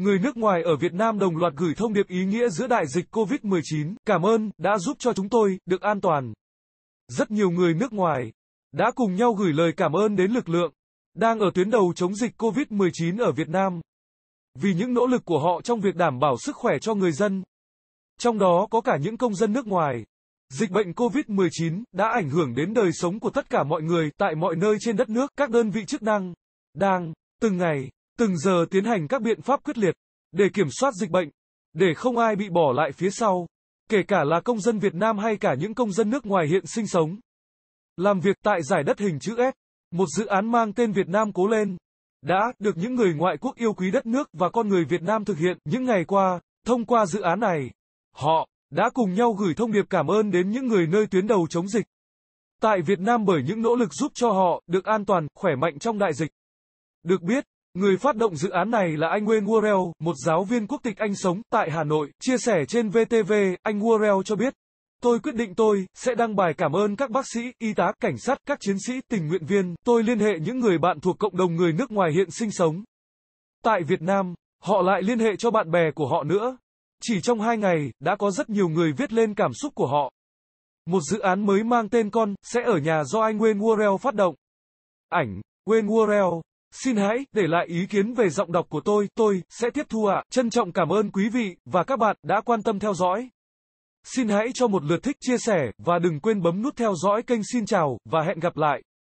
Người nước ngoài ở Việt Nam đồng loạt gửi thông điệp ý nghĩa giữa đại dịch COVID-19. Cảm ơn, đã giúp cho chúng tôi, được an toàn. Rất nhiều người nước ngoài, đã cùng nhau gửi lời cảm ơn đến lực lượng, đang ở tuyến đầu chống dịch COVID-19 ở Việt Nam. Vì những nỗ lực của họ trong việc đảm bảo sức khỏe cho người dân. Trong đó có cả những công dân nước ngoài. Dịch bệnh COVID-19 đã ảnh hưởng đến đời sống của tất cả mọi người tại mọi nơi trên đất nước, các đơn vị chức năng, đang, từng ngày từng giờ tiến hành các biện pháp quyết liệt để kiểm soát dịch bệnh, để không ai bị bỏ lại phía sau, kể cả là công dân Việt Nam hay cả những công dân nước ngoài hiện sinh sống. Làm việc tại giải đất hình chữ S, một dự án mang tên Việt Nam cố lên, đã được những người ngoại quốc yêu quý đất nước và con người Việt Nam thực hiện những ngày qua, thông qua dự án này. Họ đã cùng nhau gửi thông điệp cảm ơn đến những người nơi tuyến đầu chống dịch tại Việt Nam bởi những nỗ lực giúp cho họ được an toàn, khỏe mạnh trong đại dịch. Được biết, Người phát động dự án này là anh Wayne Worrell, một giáo viên quốc tịch Anh sống tại Hà Nội. Chia sẻ trên VTV, anh Worrell cho biết, Tôi quyết định tôi sẽ đăng bài cảm ơn các bác sĩ, y tá, cảnh sát, các chiến sĩ, tình nguyện viên. Tôi liên hệ những người bạn thuộc cộng đồng người nước ngoài hiện sinh sống. Tại Việt Nam, họ lại liên hệ cho bạn bè của họ nữa. Chỉ trong hai ngày, đã có rất nhiều người viết lên cảm xúc của họ. Một dự án mới mang tên con, sẽ ở nhà do anh Wayne Worrell phát động. Ảnh, Wayne Worrell Xin hãy để lại ý kiến về giọng đọc của tôi, tôi sẽ tiếp thu ạ. À. Trân trọng cảm ơn quý vị và các bạn đã quan tâm theo dõi. Xin hãy cho một lượt thích chia sẻ và đừng quên bấm nút theo dõi kênh xin chào và hẹn gặp lại.